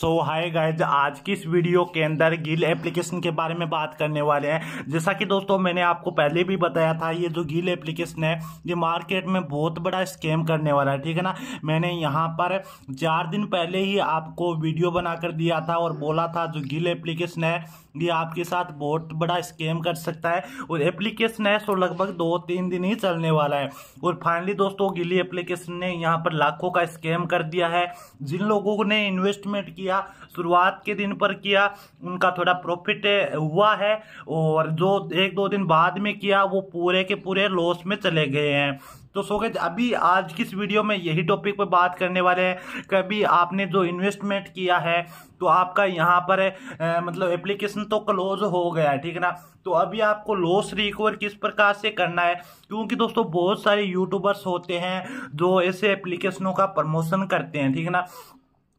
सो hi guys आज की इस वीडियो के अंदर गिल एप्लीकेशन के बारे में बात करने वाले हैं जैसा कि दोस्तों मैंने आपको पहले भी बताया था ये जो गिल एप्लीकेशन है ये मार्केट में बहुत बड़ा स्कैम करने वाला है ठीक है ना मैंने यहाँ पर चार दिन पहले ही आपको वीडियो बनाकर दिया था और बोला था जो गिल एप्लीकेशन है ये आपके साथ बहुत बड़ा स्कैम कर सकता है और एप्लीकेशन है सो लगभग दो तीन दिन ही चलने वाला है और फाइनली दोस्तों गिली एप्लीकेशन ने यहाँ पर लाखों का स्कैम कर दिया है जिन लोगों ने इन्वेस्टमेंट किया शुरुआत के दिन पर किया उनका थोड़ा प्रॉफिट हुआ है और जो एक दो दिन बाद में किया वो पूरे के पूरे लॉस में चले गए हैं तो सो अभी आज की इस वीडियो में यही टॉपिक पर बात करने वाले हैं कभी आपने जो इन्वेस्टमेंट किया है तो आपका यहाँ पर है मतलब एप्लीकेशन तो क्लोज हो गया है ठीक है ना तो अभी आपको लॉस रिकवर किस प्रकार से करना है क्योंकि दोस्तों बहुत सारे यूट्यूबर्स होते हैं जो ऐसे एप्लीकेशनों का प्रमोशन करते हैं ठीक है ना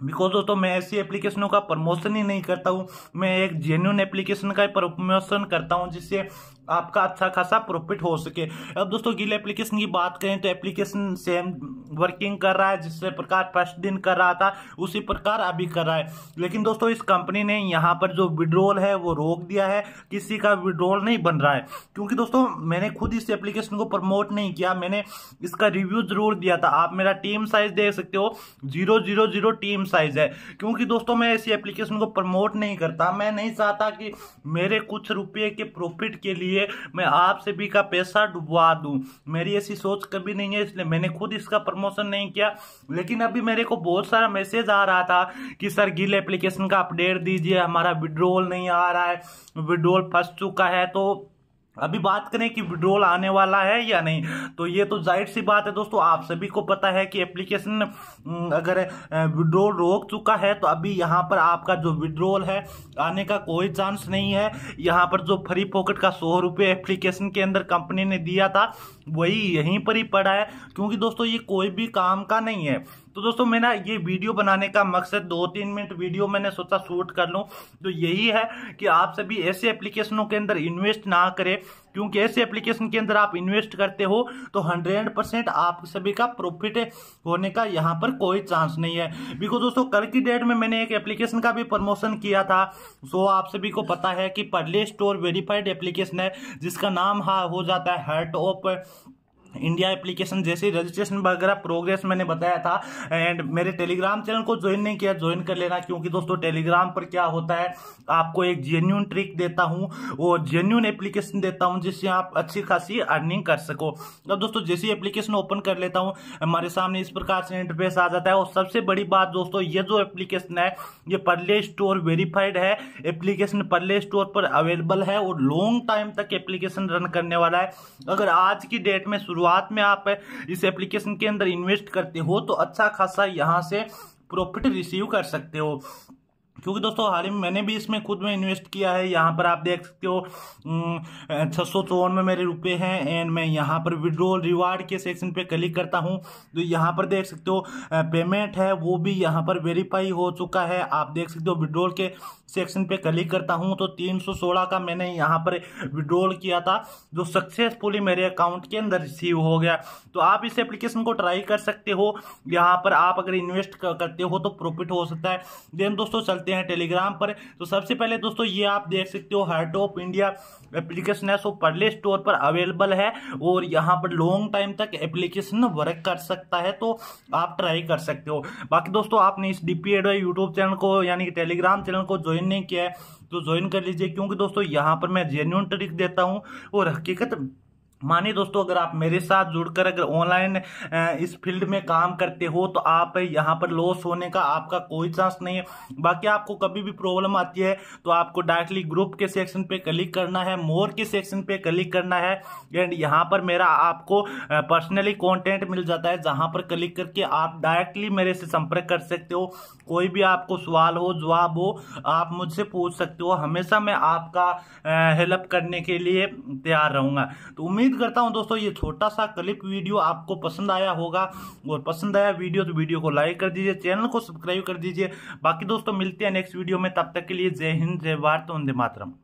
बिकॉज दोस्तों मैं ऐसी एप्लीकेशनों का प्रमोशन ही नहीं करता हूँ मैं एक जेन्यून एप्लीकेशन का प्रमोशन करता हूँ जिससे आपका अच्छा खासा प्रॉफिट हो सके अब दोस्तों गिल एप्लीकेशन की बात करें तो एप्लीकेशन सेम वर्किंग कर रहा है जिस प्रकार फर्स्ट दिन कर रहा था उसी प्रकार अभी कर रहा है लेकिन दोस्तों इस कंपनी ने यहाँ पर जो विड्रोल है वो रोक दिया है किसी का विड्रोल नहीं बन रहा है क्योंकि दोस्तों मैंने खुद इस एप्लीकेशन को प्रमोट नहीं किया मैंने इसका रिव्यू जरूर दिया था आप मेरा टीम साइज देख सकते हो zero zero zero team size है क्योंकि दोस्तों मैं इसी एप्लीकेशन को प्रमोट नहीं करता मैं नहीं चाहता कि मेरे कुछ रुपये के प्रोफिट के लिए लिए मैं आपसे भी का पैसा डुबवा दूं मेरी ऐसी सोच कभी नहीं है इसलिए मैंने खुद इसका प्रमोशन नहीं किया लेकिन अभी मेरे को बहुत सारा मैसेज आ रहा था कि सर गिल एप्लीकेशन का अपडेट दीजिए हमारा विड्रोल नहीं आ रहा है विड्रोल फंस चुका है तो अभी बात करें कि विड्रोल आने वाला है या नहीं तो ये तो जाहिर सी बात है दोस्तों आप सभी को पता है कि एप्लीकेशन हम्म, अगर विड्रोल रोक चुका है तो अभी यहाँ पर आपका जो विड्रोल है आने का कोई चांस नहीं है यहाँ पर जो फ्री पॉकेट का सौ रुपये एप्लीकेशन के अंदर कंपनी ने दिया था वही यहीं पर ही पड़ा है क्योंकि दोस्तों ये कोई भी काम का नहीं है तो दोस्तों मेरा ये वीडियो बनाने का मकसद दो तीन मिनट वीडियो मैंने सोचा शूट कर लूँ तो यही है कि आप सभी ऐसे एप्लीकेशनों के अंदर इन्वेस्ट ना करें क्योंकि ऐसे एप्लीकेशन के अंदर आप इन्वेस्ट करते हो तो हंड्रेड परसेंट आप सभी का प्रॉफिट होने का यहाँ पर कोई चांस नहीं है बिकॉज दोस्तों कल की डेट में मैंने एक एप्लीकेशन का भी प्रमोशन किया था सो आप सभी को पता है कि पर्ले स्टोर वेरीफाइड एप्लीकेशन है जिसका नाम हाँ हो जाता है हर्ट ऑफ इंडिया एप्लीकेशन जैसे रजिस्ट्रेशन वगैरह प्रोग्रेस मैंने बताया था एंड मेरे टेलीग्राम चैनल को ज्वाइन नहीं किया ज्वाइन कर लेना क्योंकि दोस्तों टेलीग्राम पर क्या होता है आपको एक जेन्यून ट्रिक देता हूँ वो जेन्यून एप्लीकेशन देता हूँ जिससे आप अच्छी खासी अर्निंग कर सको अब दोस्तों जैसी एप्लीकेशन ओपन कर लेता हूँ हमारे सामने इस प्रकार से इंटरफेस आ जाता है और सबसे बड़ी बात दोस्तों ये जो एप्लीकेशन है ये पर्ले स्टोर वेरीफाइड है एप्लीकेशन पर्ले स्टोर पर अवेलेबल है और लॉन्ग टाइम तक एप्लीकेशन रन करने वाला है अगर आज की डेट में शुरू शुरुआत में आप इस एप्लीकेशन के अंदर इन्वेस्ट करते हो तो अच्छा खासा यहाँ से प्रॉफिट रिसीव कर सकते हो क्योंकि दोस्तों हाल ही में मैंने भी इसमें खुद में इन्वेस्ट किया है यहाँ पर आप देख सकते हो छः सौ चौवन में मेरे रुपए हैं एंड मैं यहाँ पर विड्रोल रिवार्ड के सेक्शन पे क्लिक करता हूँ तो यहाँ पर देख सकते हो पेमेंट है वो भी यहाँ पर वेरीफाई हो चुका है आप देख सकते हो विड्रोल के सेक्शन पे क्लिक करता हूँ तो तीन सौ सोलह का मैंने यहाँ पर विड्रोल किया था जो सक्सेसफुली मेरे अकाउंट के अंदर रिसीव हो गया तो आप इस एप्लीकेशन को ट्राई कर सकते हो यहाँ पर आप अगर इन्वेस्ट करते हो तो प्रॉफिट हो सकता है देन दोस्तों चलते होते हैं टेलीग्राम पर तो सबसे पहले दोस्तों ये आप देख सकते हो हर्ट ऑफ इंडिया एप्लीकेशन है सो पर्ले स्टोर पर अवेलेबल है और यहाँ पर लॉन्ग टाइम तक एप्लीकेशन वर्क कर सकता है तो आप ट्राई कर सकते हो बाकी दोस्तों आपने इस डी पी यूट्यूब चैनल को यानी कि टेलीग्राम चैनल को ज्वाइन नहीं किया है तो ज्वाइन कर लीजिए क्योंकि दोस्तों यहाँ पर मैं जेन्यून ट्रिक देता हूँ और हकीकत मानिए दोस्तों अगर आप मेरे साथ जुड़कर अगर ऑनलाइन इस फील्ड में काम करते हो तो आप यहाँ पर लॉस होने का आपका कोई चांस नहीं है बाकी आपको कभी भी प्रॉब्लम आती है तो आपको डायरेक्टली ग्रुप के सेक्शन पे क्लिक करना है मोर के सेक्शन पे क्लिक करना है एंड यहाँ पर मेरा आपको पर्सनली कॉन्टेंट मिल जाता है जहाँ पर क्लिक करके आप डायरेक्टली मेरे से संपर्क कर सकते हो कोई भी आपको सवाल हो जवाब हो आप मुझसे पूछ सकते हो हमेशा मैं आपका हेल्प करने के लिए तैयार रहूँगा तो उम्मीद उम्मीद करता हूं दोस्तों ये छोटा सा क्लिप वीडियो आपको पसंद आया होगा और पसंद आया वीडियो तो वीडियो को लाइक कर दीजिए चैनल को सब्सक्राइब कर दीजिए बाकी दोस्तों मिलते हैं नेक्स्ट वीडियो में तब तक के लिए जय हिंद जय भारत वंदे मातरम